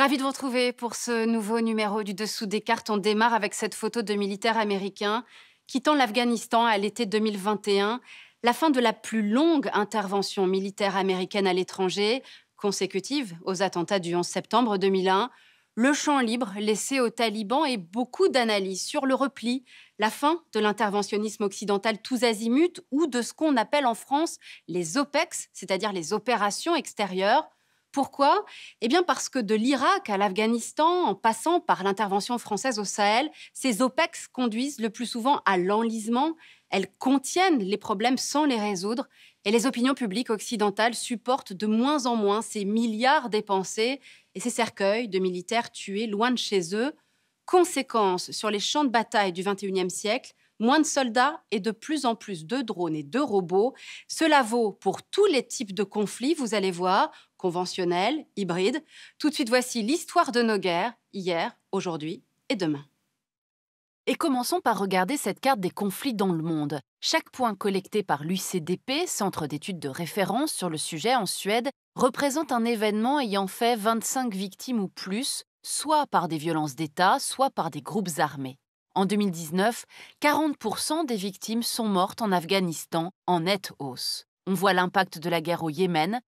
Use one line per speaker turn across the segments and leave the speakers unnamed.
Ravi de vous retrouver pour ce nouveau numéro du Dessous des cartes. On démarre avec cette photo de militaires américains quittant l'Afghanistan à l'été 2021, la fin de la plus longue intervention militaire américaine à l'étranger, consécutive aux attentats du 11 septembre 2001. Le champ libre laissé aux talibans et beaucoup d'analyses sur le repli, la fin de l'interventionnisme occidental tous azimuts ou de ce qu'on appelle en France les OPEX, c'est-à-dire les opérations extérieures, pourquoi Eh bien parce que de l'Irak à l'Afghanistan, en passant par l'intervention française au Sahel, ces OPEX conduisent le plus souvent à l'enlisement. Elles contiennent les problèmes sans les résoudre et les opinions publiques occidentales supportent de moins en moins ces milliards dépensés et ces cercueils de militaires tués loin de chez eux. Conséquence sur les champs de bataille du XXIe siècle, moins de soldats et de plus en plus de drones et de robots. Cela vaut pour tous les types de conflits, vous allez voir, Conventionnel, hybride. Tout de suite, voici l'histoire de nos guerres, hier, aujourd'hui et demain. Et commençons par regarder cette carte des conflits dans le monde. Chaque point collecté par l'UCDP, Centre d'études de référence sur le sujet en Suède, représente un événement ayant fait 25 victimes ou plus, soit par des violences d'État, soit par des groupes armés. En 2019, 40% des victimes sont mortes en Afghanistan, en nette hausse. On voit l'impact de la guerre au Yémen,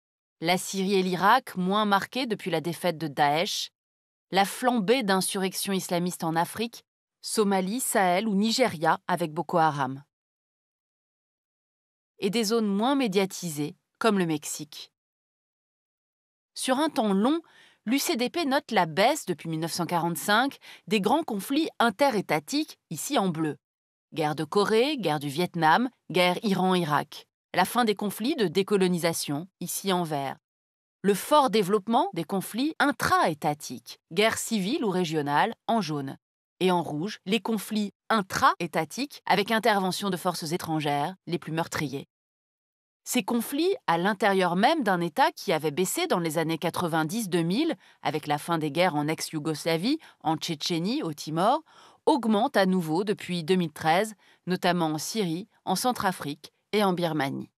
la Syrie et l'Irak, moins marqués depuis la défaite de Daesh, la flambée d'insurrections islamistes en Afrique, Somalie, Sahel ou Nigeria avec Boko Haram. Et des zones moins médiatisées, comme le Mexique. Sur un temps long, l'UCDP note la baisse depuis 1945 des grands conflits interétatiques, ici en bleu. Guerre de Corée, guerre du Vietnam, guerre Iran-Irak la fin des conflits de décolonisation, ici en vert, le fort développement des conflits intra-étatiques, guerre civile ou régionales, en jaune, et en rouge, les conflits intra-étatiques avec intervention de forces étrangères, les plus meurtriers. Ces conflits à l'intérieur même d'un État qui avait baissé dans les années 90-2000, avec la fin des guerres en ex-Yougoslavie, en Tchétchénie, au Timor, augmentent à nouveau depuis 2013, notamment en Syrie, en Centrafrique et en Birmanie.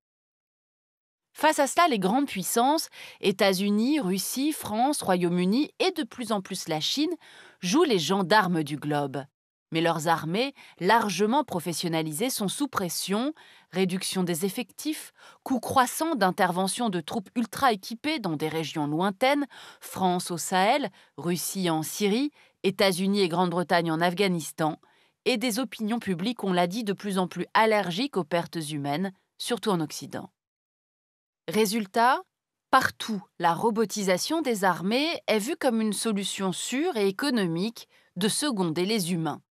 Face à cela, les grandes puissances, États-Unis, Russie, France, Royaume-Uni et de plus en plus la Chine, jouent les gendarmes du globe. Mais leurs armées, largement professionnalisées, sont sous pression, réduction des effectifs, coût croissant d'intervention de troupes ultra équipées dans des régions lointaines, France au Sahel, Russie en Syrie, États-Unis et Grande-Bretagne en Afghanistan, et des opinions publiques, on l'a dit, de plus en plus allergiques aux pertes humaines, surtout en Occident. Résultat, partout, la robotisation des armées est vue comme une solution sûre et économique de seconder les humains.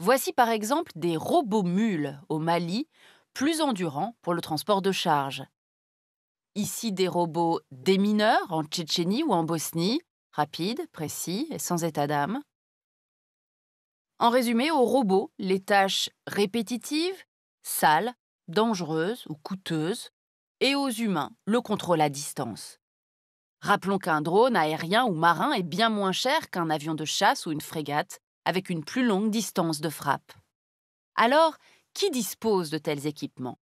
Voici par exemple des robots mules au Mali, plus endurants pour le transport de charges. Ici des robots démineurs en Tchétchénie ou en Bosnie, rapides, précis et sans état d'âme. En résumé, aux robots, les tâches répétitives, sales, dangereuses ou coûteuses, et aux humains, le contrôle à distance. Rappelons qu'un drone aérien ou marin est bien moins cher qu'un avion de chasse ou une frégate, avec une plus longue distance de frappe. Alors, qui dispose de tels équipements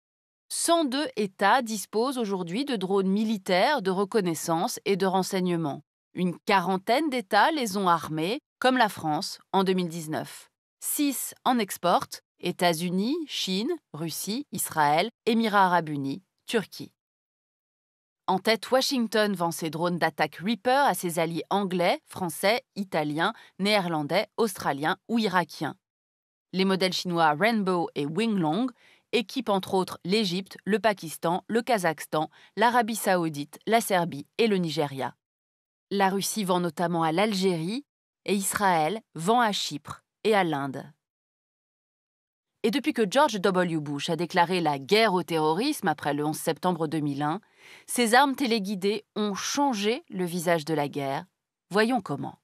102 États disposent aujourd'hui de drones militaires de reconnaissance et de renseignement. Une quarantaine d'États les ont armés, comme la France en 2019. 6 en exporte, États-Unis, Chine, Russie, Israël, Émirats arabes unis, Turquie. En tête, Washington vend ses drones d'attaque Reaper à ses alliés anglais, français, italiens, néerlandais, australiens ou irakiens. Les modèles chinois Rainbow et Winglong équipent entre autres l'Égypte, le Pakistan, le Kazakhstan, l'Arabie saoudite, la Serbie et le Nigeria. La Russie vend notamment à l'Algérie et Israël vend à Chypre et à l'Inde. Et depuis que George W. Bush a déclaré la guerre au terrorisme après le 11 septembre 2001, ces armes téléguidées ont changé le visage de la guerre. Voyons comment.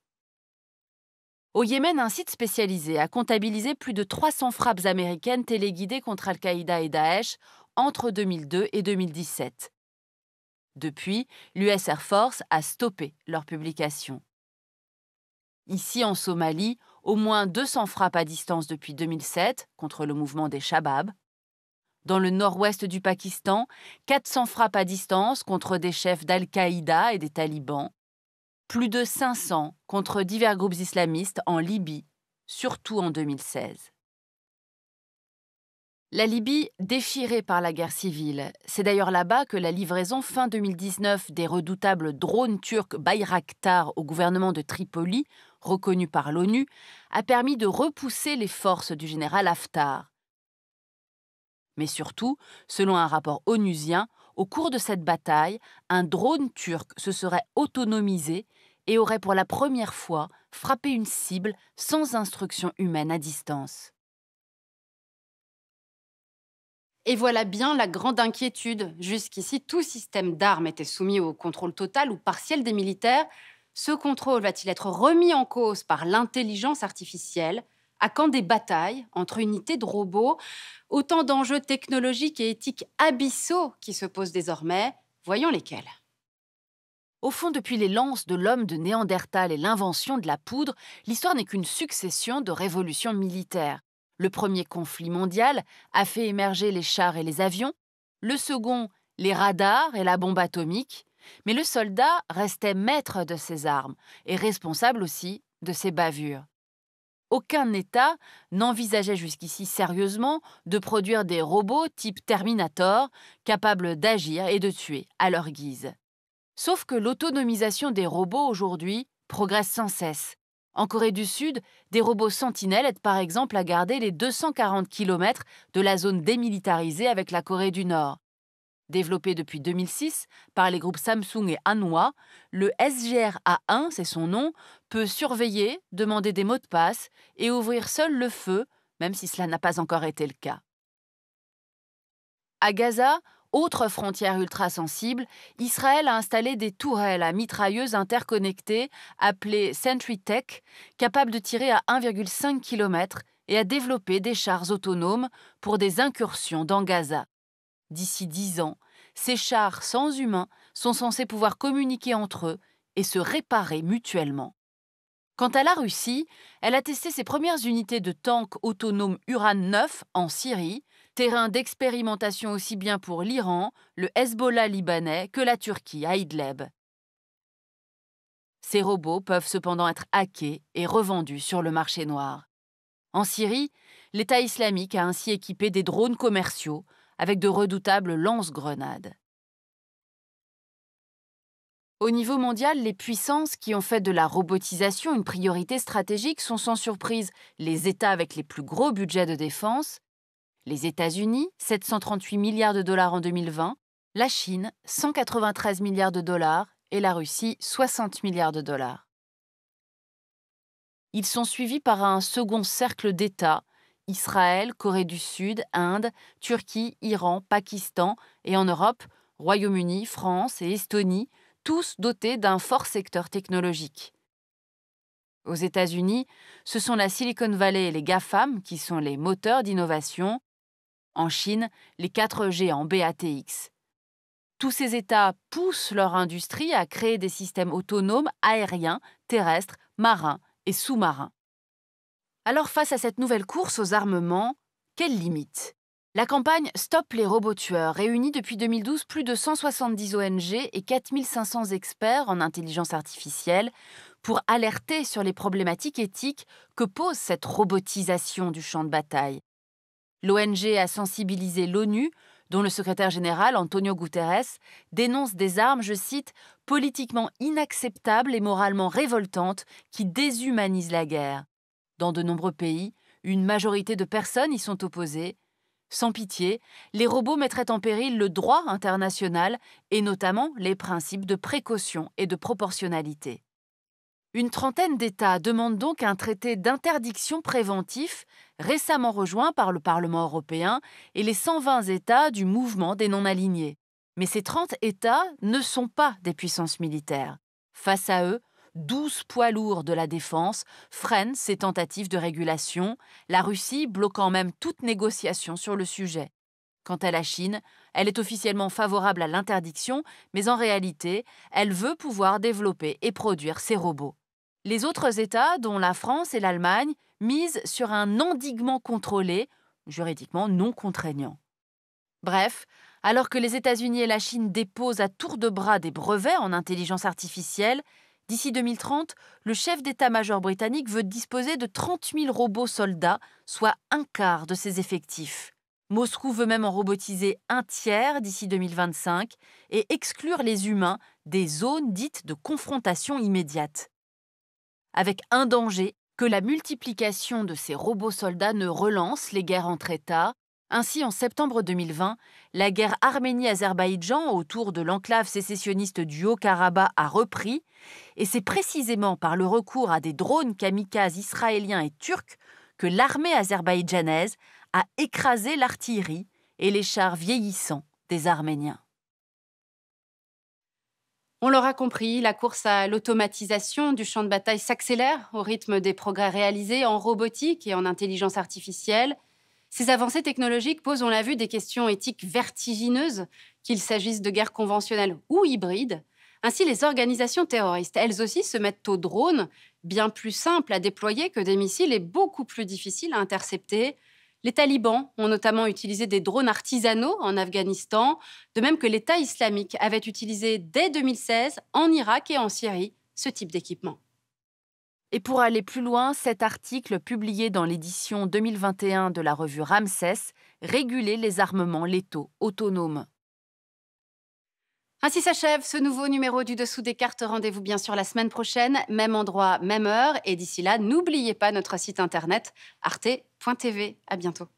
Au Yémen, un site spécialisé a comptabilisé plus de 300 frappes américaines téléguidées contre Al-Qaïda et Daesh entre 2002 et 2017. Depuis, l'US Air Force a stoppé leur publication. Ici, en Somalie, au moins 200 frappes à distance depuis 2007 contre le mouvement des Shabab. Dans le nord-ouest du Pakistan, 400 frappes à distance contre des chefs d'Al-Qaïda et des talibans. Plus de 500 contre divers groupes islamistes en Libye, surtout en 2016. La Libye, déchirée par la guerre civile, c'est d'ailleurs là-bas que la livraison fin 2019 des redoutables drones turcs Bayraktar au gouvernement de Tripoli reconnu par l'ONU, a permis de repousser les forces du général Haftar. Mais surtout, selon un rapport onusien, au cours de cette bataille, un drone turc se serait autonomisé et aurait pour la première fois frappé une cible sans instruction humaine à distance. Et voilà bien la grande inquiétude. Jusqu'ici, tout système d'armes était soumis au contrôle total ou partiel des militaires, ce contrôle va-t-il être remis en cause par l'intelligence artificielle À quand des batailles entre unités de robots Autant d'enjeux technologiques et éthiques abyssaux qui se posent désormais. Voyons lesquels. Au fond, depuis les lances de l'homme de Néandertal et l'invention de la poudre, l'histoire n'est qu'une succession de révolutions militaires. Le premier conflit mondial a fait émerger les chars et les avions, le second les radars et la bombe atomique, mais le soldat restait maître de ses armes et responsable aussi de ses bavures. Aucun État n'envisageait jusqu'ici sérieusement de produire des robots type Terminator capables d'agir et de tuer à leur guise. Sauf que l'autonomisation des robots aujourd'hui progresse sans cesse. En Corée du Sud, des robots sentinelles aident par exemple à garder les 240 km de la zone démilitarisée avec la Corée du Nord. Développé depuis 2006 par les groupes Samsung et Hanwha, le SGR a 1 c'est son nom, peut surveiller, demander des mots de passe et ouvrir seul le feu, même si cela n'a pas encore été le cas. À Gaza, autre frontière ultra sensible, Israël a installé des tourelles à mitrailleuses interconnectées appelées Sentry Tech, capables de tirer à 1,5 km et a développé des chars autonomes pour des incursions dans Gaza. D'ici dix ans, ces chars sans humains sont censés pouvoir communiquer entre eux et se réparer mutuellement. Quant à la Russie, elle a testé ses premières unités de tanks autonomes Uran 9 en Syrie, terrain d'expérimentation aussi bien pour l'Iran, le Hezbollah libanais que la Turquie à Idleb. Ces robots peuvent cependant être hackés et revendus sur le marché noir. En Syrie, l'État islamique a ainsi équipé des drones commerciaux avec de redoutables lance-grenades. Au niveau mondial, les puissances qui ont fait de la robotisation une priorité stratégique sont sans surprise les États avec les plus gros budgets de défense, les États-Unis, 738 milliards de dollars en 2020, la Chine, 193 milliards de dollars, et la Russie, 60 milliards de dollars. Ils sont suivis par un second cercle d'États Israël, Corée du Sud, Inde, Turquie, Iran, Pakistan et en Europe, Royaume-Uni, France et Estonie, tous dotés d'un fort secteur technologique. Aux États-Unis, ce sont la Silicon Valley et les GAFAM qui sont les moteurs d'innovation. En Chine, les 4 g en BATX. Tous ces États poussent leur industrie à créer des systèmes autonomes aériens, terrestres, marins et sous-marins. Alors face à cette nouvelle course aux armements, quelles limites la campagne Stop les robots tueurs réunit depuis 2012 plus de 170 ONG et 4500 experts en intelligence artificielle pour alerter sur les problématiques éthiques que pose cette robotisation du champ de bataille. L'ONG a sensibilisé l'ONU, dont le secrétaire général Antonio Guterres dénonce des armes, je cite, politiquement inacceptables et moralement révoltantes qui déshumanisent la guerre. Dans de nombreux pays, une majorité de personnes y sont opposées. Sans pitié, les robots mettraient en péril le droit international et notamment les principes de précaution et de proportionnalité. Une trentaine d'États demandent donc un traité d'interdiction préventif récemment rejoint par le Parlement européen et les 120 États du mouvement des non-alignés. Mais ces 30 États ne sont pas des puissances militaires. Face à eux, Douze poids lourds de la défense freinent ces tentatives de régulation, la Russie bloquant même toute négociation sur le sujet. Quant à la Chine, elle est officiellement favorable à l'interdiction, mais en réalité, elle veut pouvoir développer et produire ses robots. Les autres États, dont la France et l'Allemagne, misent sur un endiguement contrôlé, juridiquement non contraignant. Bref, alors que les États-Unis et la Chine déposent à tour de bras des brevets en intelligence artificielle, D'ici 2030, le chef d'état-major britannique veut disposer de 30 000 robots soldats, soit un quart de ses effectifs. Moscou veut même en robotiser un tiers d'ici 2025 et exclure les humains des zones dites de confrontation immédiate. Avec un danger, que la multiplication de ces robots soldats ne relance les guerres entre États ainsi, en septembre 2020, la guerre Arménie-Azerbaïdjan autour de l'enclave sécessionniste du Haut-Karabakh a repris, et c'est précisément par le recours à des drones kamikazes israéliens et turcs que l'armée azerbaïdjanaise a écrasé l'artillerie et les chars vieillissants des Arméniens. On l'aura compris, la course à l'automatisation du champ de bataille s'accélère au rythme des progrès réalisés en robotique et en intelligence artificielle. Ces avancées technologiques posent, on l'a vu, des questions éthiques vertigineuses, qu'il s'agisse de guerres conventionnelles ou hybrides. Ainsi, les organisations terroristes, elles aussi, se mettent aux drones, bien plus simples à déployer que des missiles et beaucoup plus difficiles à intercepter. Les talibans ont notamment utilisé des drones artisanaux en Afghanistan, de même que l'État islamique avait utilisé dès 2016 en Irak et en Syrie ce type d'équipement. Et pour aller plus loin, cet article publié dans l'édition 2021 de la revue Ramsès régulait les armements létaux autonomes. Ainsi s'achève ce nouveau numéro du Dessous des cartes. Rendez-vous bien sûr la semaine prochaine, même endroit, même heure. Et d'ici là, n'oubliez pas notre site internet arte.tv. À bientôt.